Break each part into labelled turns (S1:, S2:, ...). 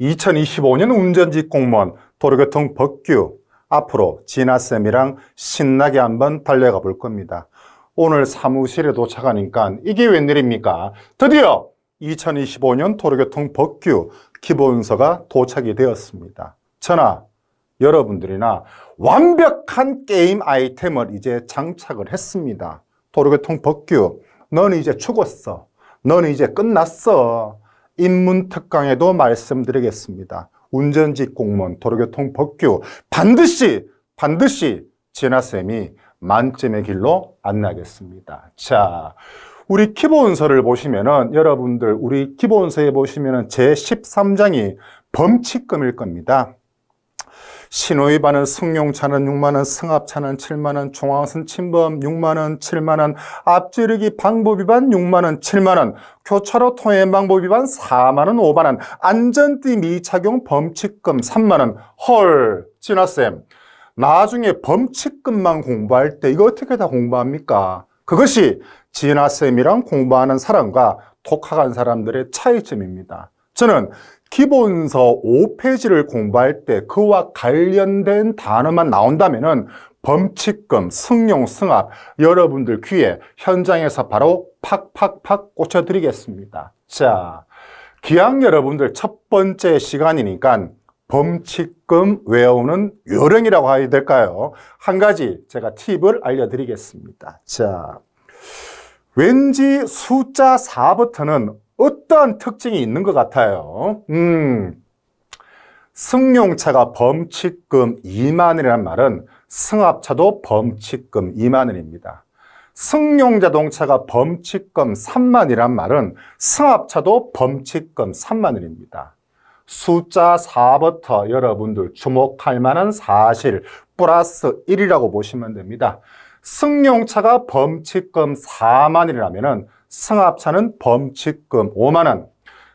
S1: 2025년 운전직 공무원 도로교통 법규 앞으로 진아쌤이랑 신나게 한번 달려가 볼 겁니다. 오늘 사무실에 도착하니까 이게 웬일입니까? 드디어 2025년 도로교통 법규 기본서가 도착이 되었습니다. 전나 여러분들이나 완벽한 게임 아이템을 이제 장착을 했습니다. 도로교통 법규, 너는 이제 죽었어. 너는 이제 끝났어. 인문특강에도 말씀드리겠습니다. 운전직 공무원, 도로교통 법규 반드시 반드시 진아쌤이 만점의 길로 안나겠습니다. 자, 우리 기본서를 보시면은 여러분들 우리 기본서에 보시면은 제13장이 범칙금일 겁니다. 신호위반은 승용차는 6만원, 승합차는 7만원, 중앙선 침범 6만원, 7만원, 앞지르기 방법위반 6만원, 7만원, 교차로 통행 방법 위반 4만원, 5만원, 안전띠 미착용 범칙금 3만원. 헐, 진화쌤 나중에 범칙금만 공부할 때 이거 어떻게 다 공부합니까? 그것이 진화쌤이랑 공부하는 사람과 독학한 사람들의 차이점입니다. 저는 기본서 5페이지를 공부할 때 그와 관련된 단어만 나온다면 범칙금, 승용, 승합 여러분들 귀에 현장에서 바로 팍팍팍 꽂혀드리겠습니다. 자, 기왕 여러분들 첫 번째 시간이니까 범칙금 외우는 요령이라고 해야 될까요? 한 가지 제가 팁을 알려드리겠습니다. 자, 왠지 숫자 4부터는 어떠한 특징이 있는 것 같아요. 음, 승용차가 범칙금 2만원이란 말은 승합차도 범칙금 2만원입니다. 승용자동차가 범칙금 3만이란 말은 승합차도 범칙금 3만원입니다. 숫자 4부터 여러분들 주목할 만한 사실 플러스 1이라고 보시면 됩니다. 승용차가 범칙금 4만이라면 승합차는 범칙금 5만원,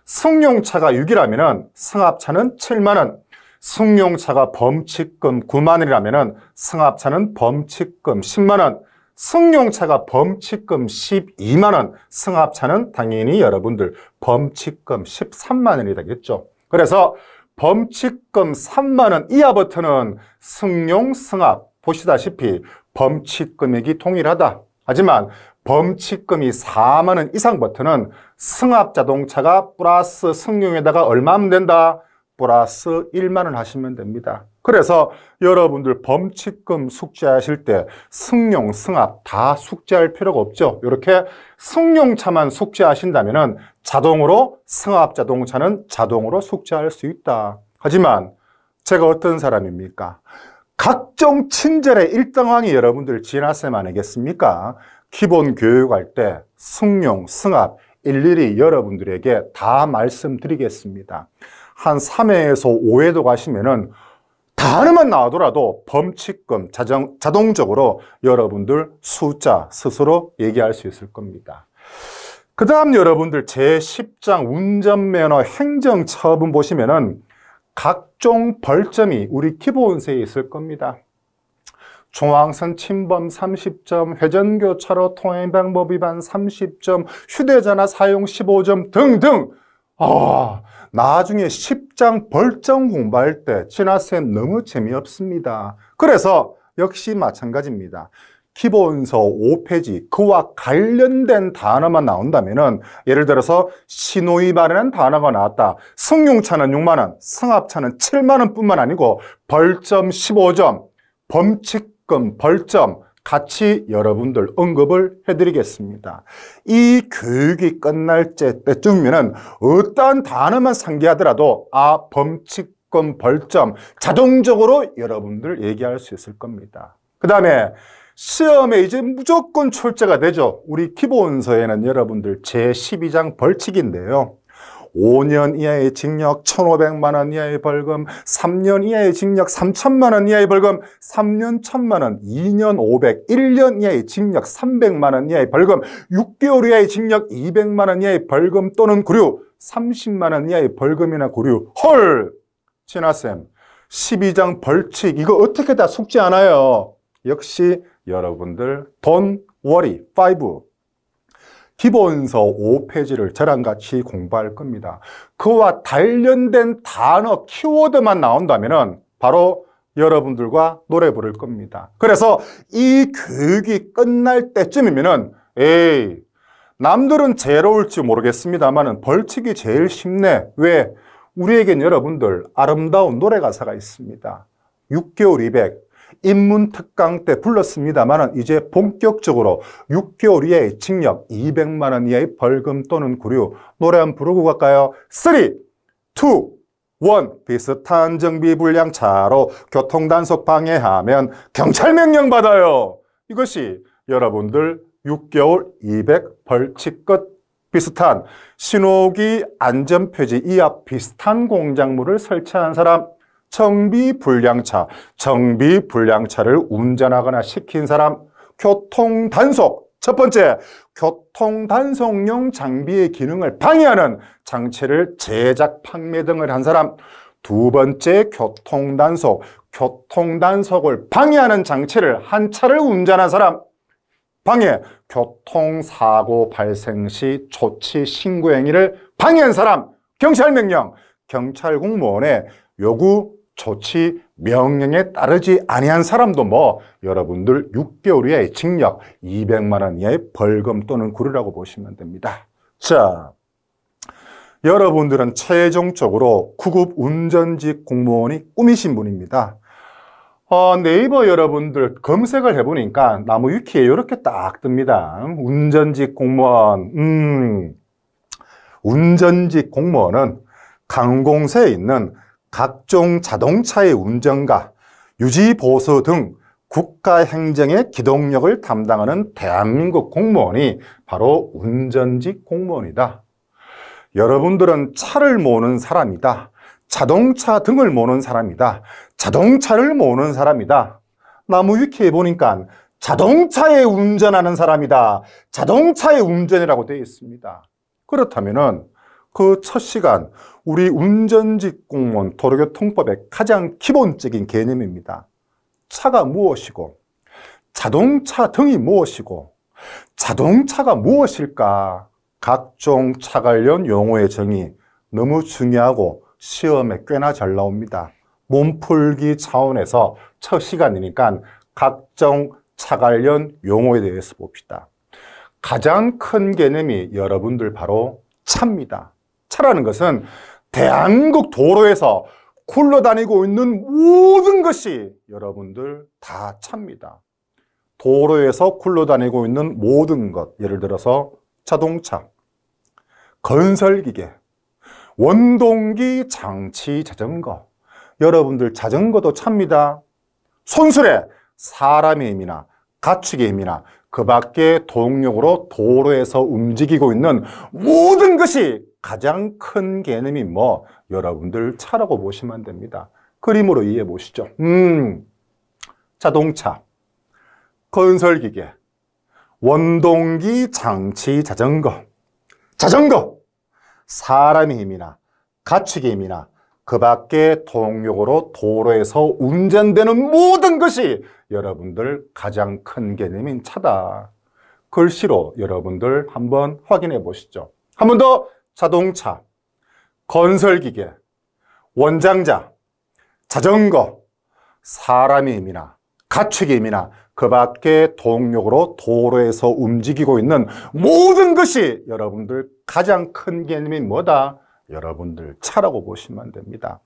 S1: 승용차가 6이라면 승합차는 7만원, 승용차가 범칙금 9만원이라면 승합차는 범칙금 10만원, 승용차가 범칙금 12만원, 승합차는 당연히 여러분들 범칙금 13만원이 되겠죠. 그래서 범칙금 3만원 이하부터는 승용, 승합 보시다시피 범칙 금액이 동일하다. 하지만 범칙금이 4만 원 이상 버튼은 승합 자동차가 플러스 승용에다가 얼마면 된다? 플러스 1만 원 하시면 됩니다. 그래서 여러분들 범칙금 숙제하실 때 승용, 승합 다 숙제할 필요가 없죠. 이렇게 승용차만 숙제하신다면 은 자동으로 승합 자동차는 자동으로 숙제할 수 있다. 하지만 제가 어떤 사람입니까? 각종 친절의 일당왕이 여러분들 지나쌤 아니겠습니까? 기본 교육할 때 승용, 승합 일일이 여러분들에게 다 말씀드리겠습니다. 한 3회에서 5회도 가시면은 단어만 나오더라도 범칙금 자정, 자동적으로 여러분들 숫자 스스로 얘기할 수 있을 겁니다. 그 다음 여러분들 제10장 운전면허 행정처분 보시면은 각종 벌점이 우리 기본세에 있을 겁니다. 중앙선 침범 30점, 회전교차로 통행방법 위반 30점, 휴대전화 사용 15점 등등 아, 나중에 10장 벌점 공부할 때 진화쌤 너무 재미없습니다. 그래서 역시 마찬가지입니다. 기본서 5페이지 그와 관련된 단어만 나온다면 은 예를 들어서 신호위반이라는 단어가 나왔다. 승용차는 6만원, 승합차는 7만원 뿐만 아니고 벌점 15점, 범칙 특금, 벌점 같이 여러분들 언급을 해드리겠습니다. 이 교육이 끝날 때쯤이면 어떠한 단어만 상기하더라도 아, 범칙금, 벌점 자동적으로 여러분들 얘기할 수 있을 겁니다. 그 다음에 시험에 이제 무조건 출제가 되죠. 우리 기본서에는 여러분들 제12장 벌칙인데요. 5년 이하의 징역 1,500만 원 이하의 벌금, 3년 이하의 징역 3 0 0 0만원 이하의 벌금, 3년 1 0 0 0만 원, 2년 500, 1년 이하의 징역 300만 원 이하의 벌금, 6개월 이하의 징역 200만 원 이하의 벌금 또는 구류, 30만 원 이하의 벌금이나 구류. 헐! 진아쌤, 12장 벌칙 이거 어떻게 다 숙지 않아요? 역시 여러분들 돈 워리 파이브 기본서 5페이지를 저랑 같이 공부할 겁니다. 그와 관련된 단어, 키워드만 나온다면 바로 여러분들과 노래 부를 겁니다. 그래서 이 교육이 끝날 때쯤이면 에이 남들은 제로울지 모르겠습니다만 벌칙이 제일 쉽네. 왜? 우리에겐 여러분들 아름다운 노래 가사가 있습니다. 6개월 200, 인문특강 때 불렀습니다만 이제 본격적으로 6개월 이하의 징역 200만 원 이하의 벌금 또는 구류 노래 한 부르고 갈까요? 3, 2, 원 비슷한 정비불량 차로 교통단속 방해하면 경찰 명령 받아요. 이것이 여러분들 6개월 200벌칙끝 비슷한 신호기 안전표지 이하 비슷한 공작물을 설치한 사람 정비 불량차, 정비 불량차를 운전하거나 시킨 사람 교통 단속 첫 번째, 교통 단속용 장비의 기능을 방해하는 장치를 제작, 판매 등을 한 사람 두 번째, 교통 단속, 교통 단속을 방해하는 장치를 한 차를 운전한 사람 방해, 교통사고 발생 시 조치 신고 행위를 방해한 사람 경찰 명령, 경찰 공무원의 요구, 조치 명령에 따르지 아니한 사람도 뭐 여러분들 6개월 이하의 징역 200만 원 이하의 벌금 또는 구류라고 보시면 됩니다. 자, 여러분들은 최종적으로 구급 운전직 공무원이 꿈이신 분입니다. 어, 네이버 여러분들 검색을 해보니까 나무 위키에 이렇게 딱 뜹니다. 운전직 공무원, 음, 운전직 공무원은 강공세에 있는 각종 자동차의 운전과 유지 보수 등 국가 행정의 기동력을 담당하는 대한민국 공무원이 바로 운전직 공무원이다. 여러분들은 차를 모는 사람이다. 자동차 등을 모는 사람이다. 자동차를 모는 사람이다. 나무 위키에 보니까 자동차에 운전하는 사람이다. 자동차의 운전이라고 되어 있습니다. 그렇다면 그 첫 시간 우리 운전직 공무원 도로교통법의 가장 기본적인 개념입니다. 차가 무엇이고 자동차 등이 무엇이고 자동차가 무엇일까 각종 차 관련 용어의 정의 너무 중요하고 시험에 꽤나 잘 나옵니다. 몸풀기 차원에서 첫 시간이니까 각종 차 관련 용어에 대해서 봅시다. 가장 큰 개념이 여러분들 바로 차입니다. 차라는 것은 대한국 도로에서 굴러다니고 있는 모든 것이 여러분들 다찹니다 도로에서 굴러다니고 있는 모든 것, 예를 들어서 자동차, 건설기계, 원동기 장치 자전거, 여러분들 자전거도 찹니다. 손수레, 사람의 힘이나 가축의 힘이나 그 밖에 동력으로 도로에서 움직이고 있는 모든 것이 가장 큰 개념이 뭐 여러분들 차라고 보시면 됩니다. 그림으로 이해해 보시죠. 음, 자동차, 건설기계, 원동기 장치 자전거, 자전거, 사람의 힘이나 가축의 힘이나 그 밖에 통용으로 도로에서 운전되는 모든 것이 여러분들 가장 큰 개념인 차다. 글씨로 여러분들 한번 확인해 보시죠. 한번더 자동차, 건설기계, 원장자, 자전거, 사람의 힘이나 가축의 힘이나 그 밖의 동력으로 도로에서 움직이고 있는 모든 것이 여러분들 가장 큰 개념이 뭐다? 여러분들 차라고 보시면 됩니다.